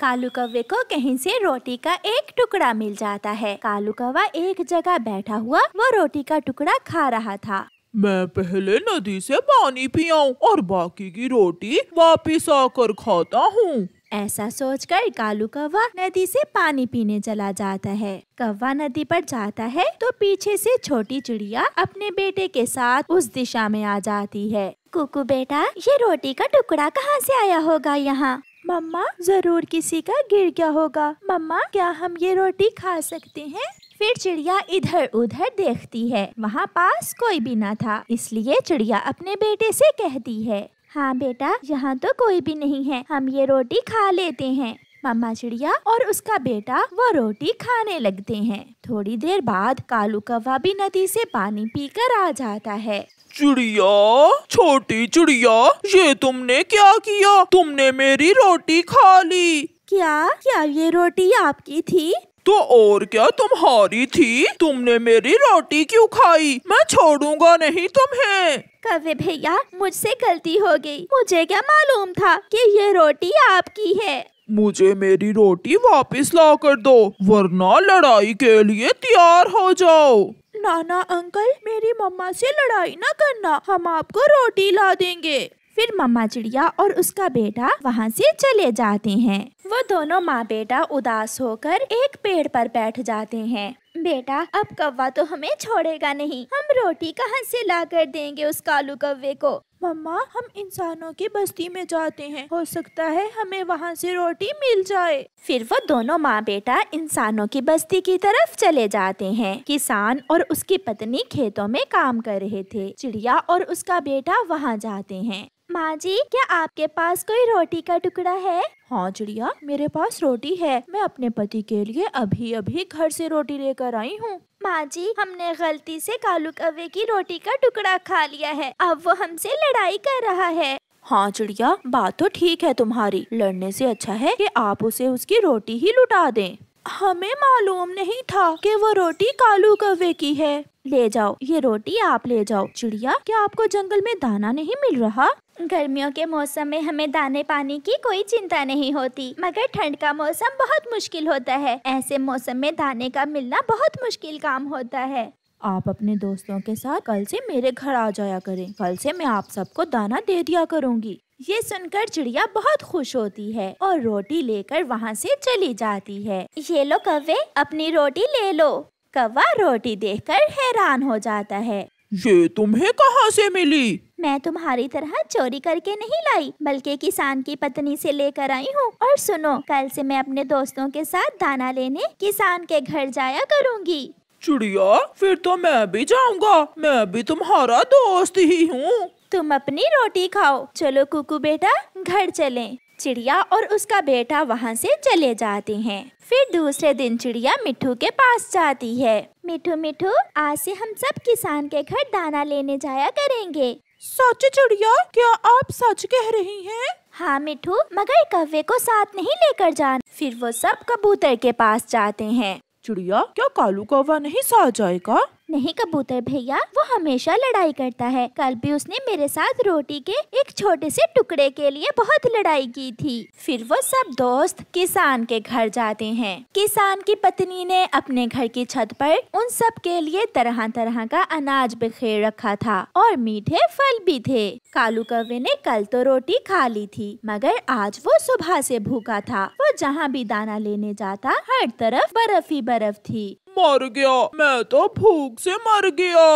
कालू कौवे को कहीं से रोटी का एक टुकड़ा मिल जाता है कालू कौवा एक जगह बैठा हुआ वो रोटी का टुकड़ा खा रहा था मैं पहले नदी से पानी पियाऊं और बाकी की रोटी वापिस आकर खाता हूँ ऐसा सोचकर कालू कौवा नदी से पानी पीने चला जाता है कौवा नदी पर जाता है तो पीछे से छोटी चिड़िया अपने बेटे के साथ उस दिशा में आ जाती है कुकू बेटा ये रोटी का टुकड़ा कहाँ से आया होगा यहाँ मम्मा जरूर किसी का गिर गया होगा मम्मा क्या हम ये रोटी खा सकते हैं फिर चिड़िया इधर उधर देखती है वहाँ पास कोई भी ना था इसलिए चिड़िया अपने बेटे से कहती है हाँ बेटा यहाँ तो कोई भी नहीं है हम ये रोटी खा लेते हैं मम्मा चिड़िया और उसका बेटा वो रोटी खाने लगते हैं थोड़ी देर बाद कालू कौवा भी नदी से पानी पीकर आ जाता है चिड़िया छोटी चिड़िया ये तुमने क्या किया तुमने मेरी रोटी खा ली क्या क्या ये रोटी आपकी थी तो और क्या तुम्हारी थी तुमने मेरी रोटी क्यों खाई मैं छोड़ूंगा नहीं तुम्हें कवे भैया मुझसे गलती हो गई मुझे क्या मालूम था कि ये रोटी आपकी है मुझे मेरी रोटी वापस ला कर दो वरना लड़ाई के लिए तैयार हो जाओ नाना अंकल मेरी मम्मा से लड़ाई ना करना हम आपको रोटी ला देंगे फिर मम्मा चिड़िया और उसका बेटा वहाँ से चले जाते हैं वो दोनों माँ बेटा उदास होकर एक पेड़ पर बैठ जाते हैं बेटा अब कौवा तो हमें छोड़ेगा नहीं हम रोटी कहाँ से ला कर देंगे उस कालू कौवे को मम्मा हम इंसानों की बस्ती में जाते हैं हो सकता है हमें वहाँ से रोटी मिल जाए फिर वो दोनों माँ बेटा इंसानों की बस्ती की तरफ चले जाते हैं किसान और उसकी पत्नी खेतों में काम कर रहे थे चिड़िया और उसका बेटा वहाँ जाते हैं माँ जी क्या आपके पास कोई रोटी का टुकड़ा है हाँ चिड़िया मेरे पास रोटी है मैं अपने पति के लिए अभी अभी घर से रोटी लेकर आई हूँ माँ जी हमने गलती से कालू कवे की रोटी का टुकड़ा खा लिया है अब वो हमसे लड़ाई कर रहा है हाँ चिड़िया बात तो ठीक है तुम्हारी लड़ने से अच्छा है कि आप उसे उसकी रोटी ही लुटा दें हमें मालूम नहीं था कि वो रोटी कालू कवे की है ले जाओ ये रोटी आप ले जाओ चिड़िया क्या आपको जंगल में दाना नहीं मिल रहा गर्मियों के मौसम में हमें दाने पानी की कोई चिंता नहीं होती मगर ठंड का मौसम बहुत मुश्किल होता है ऐसे मौसम में दाने का मिलना बहुत मुश्किल काम होता है आप अपने दोस्तों के साथ कल से मेरे घर आ जाया करें कल से मैं आप सबको दाना दे दिया करूँगी ये सुनकर चिड़िया बहुत खुश होती है और रोटी लेकर वहाँ से चली जाती है ये लो कव्वे अपनी रोटी ले लो कव्वा रोटी देखकर हैरान हो जाता है ये तुम्हें कहाँ से मिली मैं तुम्हारी तरह चोरी करके नहीं लाई बल्कि किसान की पत्नी से लेकर आई हूँ और सुनो कल से मैं अपने दोस्तों के साथ दाना लेने किसान के घर जाया करूँगी चिड़िया फिर तो मैं भी जाऊँगा मैं भी तुम्हारा दोस्त ही हूँ तुम अपनी रोटी खाओ चलो कुकू बेटा घर चलें। चिड़िया और उसका बेटा वहाँ से चले जाते हैं फिर दूसरे दिन चिड़िया मिठू के पास जाती है मिठू मिठू आज से हम सब किसान के घर दाना लेने जाया करेंगे सच चिड़िया क्या आप सच कह रही हैं? हाँ मिठू मगर कव्वे को साथ नहीं लेकर जान फिर वो सब कबूतर के पास जाते हैं चिड़िया क्या कालू कौवा नहीं सा जाएगा नहीं कबूतर भैया वो हमेशा लड़ाई करता है कल भी उसने मेरे साथ रोटी के एक छोटे से टुकड़े के लिए बहुत लड़ाई की थी फिर वो सब दोस्त किसान के घर जाते हैं किसान की पत्नी ने अपने घर की छत पर उन सब के लिए तरह तरह का अनाज बिखेर रखा था और मीठे फल भी थे कालू कवे ने कल तो रोटी खा ली थी मगर आज वो सुबह से भूखा था वो जहाँ भी दाना लेने जाता हर तरफ बर्फ ही बर्फ थी मर गया मैं तो भूख से मर गया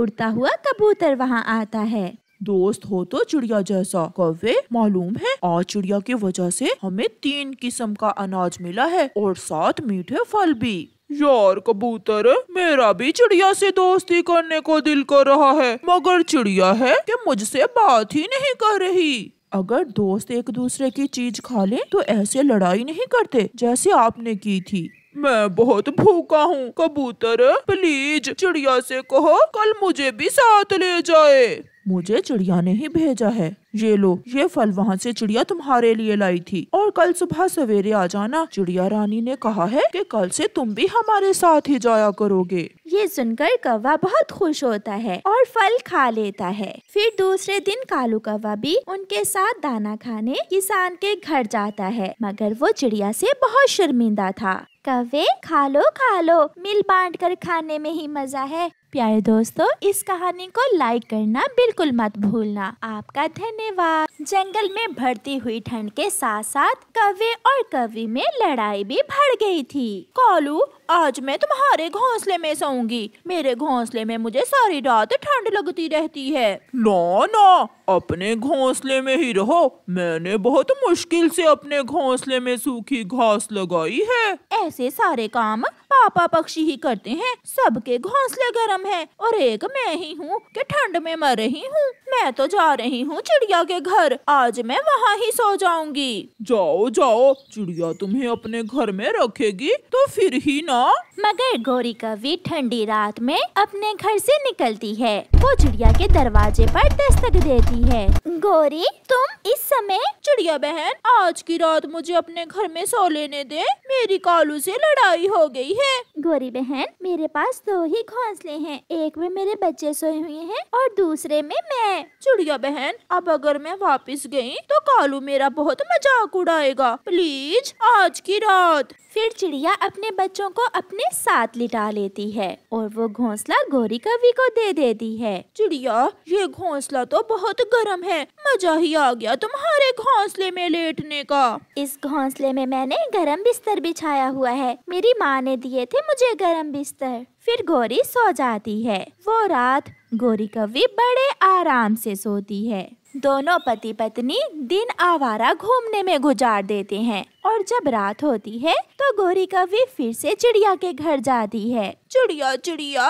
उड़ता हुआ कबूतर वहाँ आता है दोस्त हो तो चिड़िया जैसा कौवे मालूम है आज चिड़िया की वजह से हमें तीन किस्म का अनाज मिला है और साथ मीठे फल भी यार कबूतर मेरा भी चिड़िया से दोस्ती करने को दिल कर रहा है मगर चिड़िया है कि मुझसे बात ही नहीं कर रही अगर दोस्त एक दूसरे की चीज खा ले तो ऐसे लड़ाई नहीं करते जैसे आपने की थी मैं बहुत भूखा हूँ कबूतर प्लीज चिड़िया से कहो कल मुझे भी साथ ले जाए मुझे चिड़िया ने ही भेजा है ये लो ये फल वहाँ से चिड़िया तुम्हारे लिए लाई थी और कल सुबह सवेरे आ जाना चिड़िया रानी ने कहा है कि कल से तुम भी हमारे साथ ही जाया करोगे ये सुनकर कौवा बहुत खुश होता है और फल खा लेता है फिर दूसरे दिन कालू कौवा भी उनके साथ दाना खाने किसान के घर जाता है मगर वो चिड़िया से बहुत शर्मिंदा था कवे खा लो खा लो मिल बांट कर खाने में ही मजा है प्यारे दोस्तों इस कहानी को लाइक करना बिल्कुल मत भूलना आपका धन्यवाद जंगल में भरती हुई ठंड के साथ साथ कवे और कवि में लड़ाई भी भड़ गई थी कॉलू आज मैं तुम्हारे घोंसले में सोऊंगी मेरे घोंसले में मुझे सारी रात ठंड लगती रहती है ना ना अपने घोंसले में ही रहो मैंने बहुत मुश्किल से अपने घोंसले में सूखी घास लगाई है ऐसे सारे काम पापा पक्षी ही करते हैं सबके घोंसले गर्म है और एक मैं ही हूँ कि ठंड में मर रही हूँ मैं तो जा रही हूँ चिड़िया के घर आज मैं वहाँ ही सो जाऊंगी जाओ जाओ चिड़िया तुम्हें अपने घर में रखेगी तो फिर ही ना मगर गोरी कवि ठंडी रात में अपने घर से निकलती है वो चिड़िया के दरवाजे पर दस्तक देती है गौरी तुम इस समय चिड़िया बहन आज की रात मुझे अपने घर में सो लेने दे मेरी कालू से लड़ाई हो गई है गोरी बहन मेरे पास दो ही घोंसले हैं एक में मेरे बच्चे सोए हुए हैं और दूसरे में मैं चिड़िया बहन अब अगर मैं वापस गई तो कालू मेरा बहुत मजाक उड़ाएगा प्लीज आज की रात फिर चिड़िया अपने बच्चों को अपने साथ लिटा लेती है और वो घोंसला गौरी कवि को दे देती है चिड़िया ये घोंसला तो बहुत गर्म है मजा ही आ गया तुम्हारे घोंसले में लेटने का इस घोंसले में मैंने गर्म बिस्तर बिछाया हुआ है मेरी माँ ने दिए थे मुझे गर्म बिस्तर फिर गौरी सो जाती है वो रात गौरी कवि बड़े आराम से सोती है दोनों पति पत्नी दिन आवारा घूमने में गुजार देते हैं और जब रात होती है तो गोरी कवि फिर से चिड़िया के घर जाती है चिड़िया चिड़िया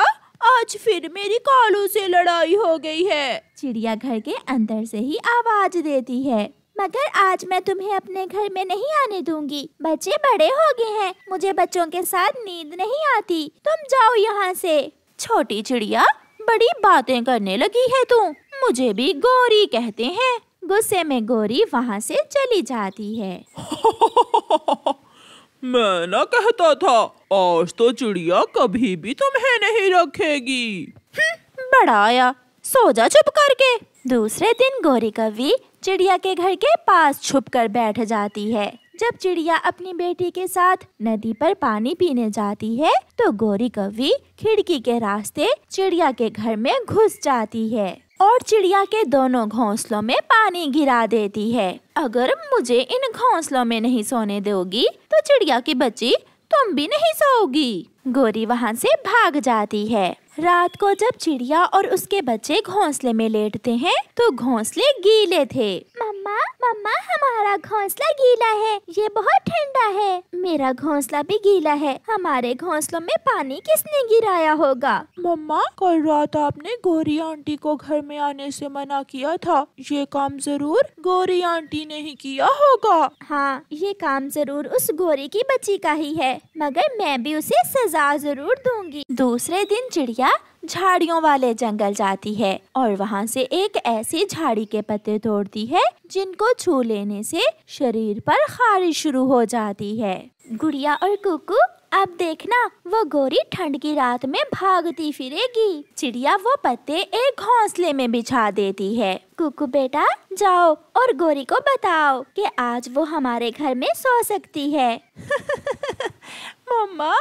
आज फिर मेरी कालू से लड़ाई हो गई है चिड़िया घर के अंदर से ही आवाज देती है मगर आज मैं तुम्हें अपने घर में नहीं आने दूंगी बच्चे बड़े हो गए हैं मुझे बच्चों के साथ नींद नहीं आती तुम जाओ यहाँ से छोटी चिड़िया बड़ी बातें करने लगी है तू मुझे भी गौरी कहते हैं गुस्से में गौरी वहाँ से चली जाती है मैं ना कहता था आज तो चिड़िया कभी भी तुम्हें नहीं रखेगी हम्म, बड़ा आया सो जा चुप करके दूसरे दिन गौरी कवि चिड़िया के घर के पास छुप कर बैठ जाती है जब चिड़िया अपनी बेटी के साथ नदी पर पानी पीने जाती है तो गौरी कवि खिड़की के रास्ते चिड़िया के घर में घुस जाती है और चिड़िया के दोनों घोंसलों में पानी गिरा देती है अगर मुझे इन घोंसलों में नहीं सोने दोगी तो चिड़िया की बच्ची तुम भी नहीं सोओगी गोरी वहाँ से भाग जाती है रात को जब चिड़िया और उसके बच्चे घोंसले में लेटते हैं तो घोंसले गीले थे मम्मा मम्मा मेरा घोंसला गीला है ये बहुत ठंडा है मेरा घोंसला भी गीला है हमारे घोंसलों में पानी किसने गिराया होगा मम्मा कल रात आपने गोरी आंटी को घर में आने से मना किया था ये काम जरूर गोरी आंटी ने ही किया होगा हाँ ये काम जरूर उस गोरी की बच्ची का ही है मगर मैं भी उसे सजा जरूर दूंगी दूसरे दिन चिड़िया झाड़ियों वाले जंगल जाती है और वहाँ से एक ऐसी झाड़ी के पत्ते तोड़ती है जिनको छू लेने से शरीर पर खारिश शुरू हो जाती है गुड़िया और कुकू अब देखना वो गोरी ठंड की रात में भागती फिरेगी चिड़िया वो पत्ते एक घोंसले में बिछा देती है कुकू बेटा जाओ और गोरी को बताओ कि आज वो हमारे घर में सो सकती है मम्मा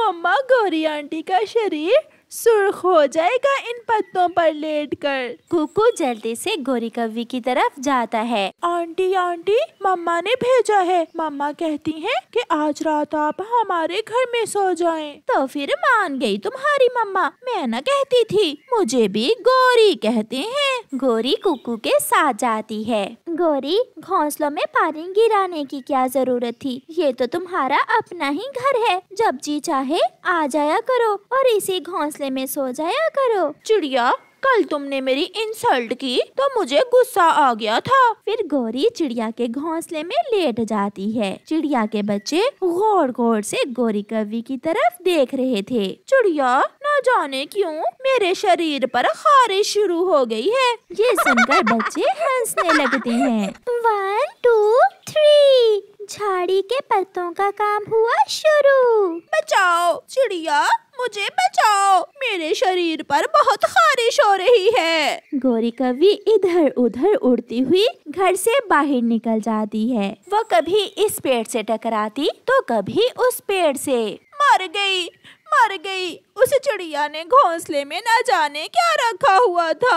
मम्मा गोरी आंटी का शरीर सुर्ख हो जाएगा इन पत्तों पर लेटकर। कुकू जल्दी से गोरी कव्वी की तरफ जाता है आंटी आंटी मम्मा ने भेजा है मम्मा कहती हैं कि आज रात आप हमारे घर में सो जाएं। तो फिर मान गई तुम्हारी मम्मा मैं न कहती थी मुझे भी गोरी कहते हैं गोरी कुकू के साथ जाती है गोरी घोंसलों में पानी गिराने की क्या जरूरत थी ये तो तुम्हारा अपना ही घर है जब जी चाहे आ जाया करो और इसी घोंसले घोंसले में सो जाया करो चिड़िया कल तुमने मेरी इंसल्ट की तो मुझे गुस्सा आ गया था फिर गौरी चिड़िया के घोंसले में लेट जाती है चिड़िया के बच्चे गौर गौर से गौरी कवि की तरफ देख रहे थे चिड़िया न जाने क्यों मेरे शरीर पर खारिश शुरू हो गई है ये सुनकर बच्चे हंसने लगते हैं वन टू थ्री झाड़ी के पत्तों का काम हुआ शुरू बचाओ चिड़िया मुझे बचाओ मेरे शरीर पर बहुत खारिश हो रही है गौरी कवि इधर उधर उड़ती हुई घर से बाहर निकल जाती है वो कभी इस पेड़ से टकराती तो कभी उस पेड़ से मर गई मर गई उस चिड़िया ने घोंसले में न जाने क्या रखा हुआ था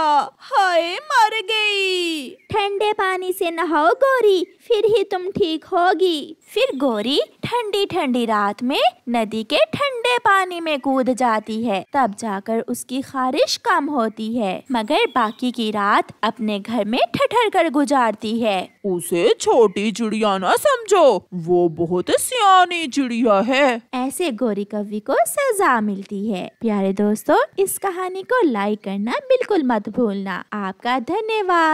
हाय मर गई ठंडे पानी से नहाओ गोरी फिर ही तुम ठीक होगी फिर गोरी ठंडी ठंडी रात में नदी के ठंडे पानी में कूद जाती है तब जाकर उसकी खारिश कम होती है मगर बाकी की रात अपने घर में ठठर कर गुजारती है उसे छोटी चिड़िया ना समझो वो बहुत सियानी चिड़िया है ऐसे गोरी कवि को सजा मिलती है है प्यारे दोस्तों इस कहानी को लाइक करना बिल्कुल मत भूलना आपका धन्यवाद